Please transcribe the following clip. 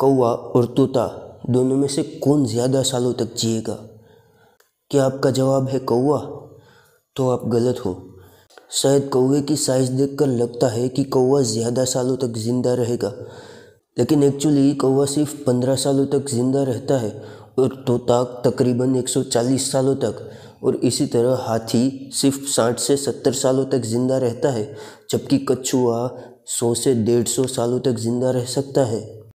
कौआ और तोता दोनों में से कौन ज़्यादा सालों तक जिएगा क्या आपका जवाब है कौआ तो आप गलत हो शायद कौए की साइज़ देखकर लगता है कि कौआ ज़्यादा सालों तक ज़िंदा रहेगा लेकिन एक्चुअली कौवा सिर्फ पंद्रह सालों तक ज़िंदा रहता है और तोता तकरीबन 140 सालों तक और इसी तरह हाथी सिर्फ 60 से 70 सालों तक ज़िंदा रहता है जबकि कछुआ 100 से 150 सालों तक ज़िंदा रह सकता है